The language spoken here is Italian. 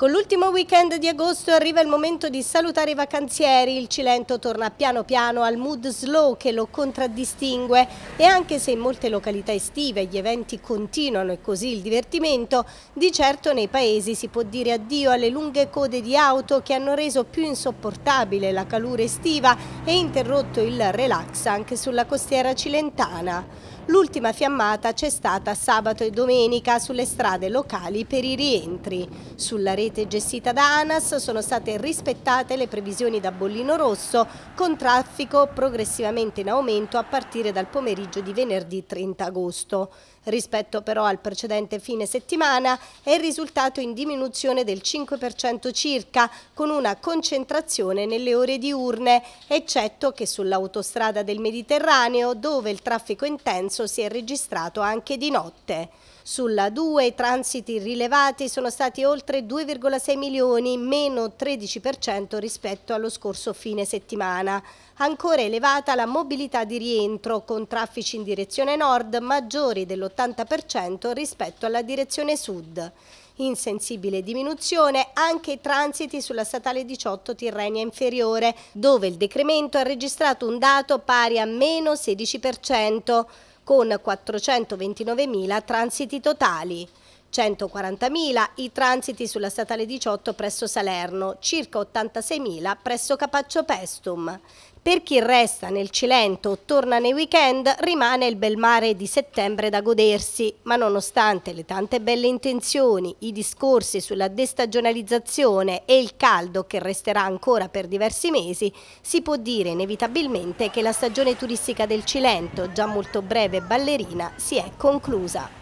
Con ecco, l'ultimo weekend di agosto arriva il momento di salutare i vacanzieri. Il Cilento torna piano piano al mood slow che lo contraddistingue e anche se in molte località estive gli eventi continuano e così il divertimento, di certo nei paesi si può dire addio alle lunghe code di auto che hanno reso più insopportabile la calura estiva e interrotto il relax anche sulla costiera cilentana. L'ultima fiammata c'è stata sabato e domenica sulle strade locali per i rientri. Sulla rete gestita da ANAS sono state rispettate le previsioni da bollino rosso con traffico progressivamente in aumento a partire dal pomeriggio di venerdì 30 agosto. Rispetto però al precedente fine settimana è risultato in diminuzione del 5% circa con una concentrazione nelle ore diurne, eccetto che sull'autostrada del Mediterraneo dove il traffico intenso successo si è registrato anche di notte. Sulla 2 i transiti rilevati sono stati oltre 2,6 milioni, meno 13% rispetto allo scorso fine settimana. Ancora elevata la mobilità di rientro, con traffici in direzione nord maggiori dell'80% rispetto alla direzione sud. In sensibile diminuzione anche i transiti sulla statale 18 Tirrenia inferiore, dove il decremento ha registrato un dato pari a meno 16% con 429.000 transiti totali. 140.000 i transiti sulla statale 18 presso Salerno, circa 86.000 presso Capaccio Pestum. Per chi resta nel Cilento o torna nei weekend rimane il bel mare di settembre da godersi, ma nonostante le tante belle intenzioni, i discorsi sulla destagionalizzazione e il caldo che resterà ancora per diversi mesi, si può dire inevitabilmente che la stagione turistica del Cilento, già molto breve e ballerina, si è conclusa.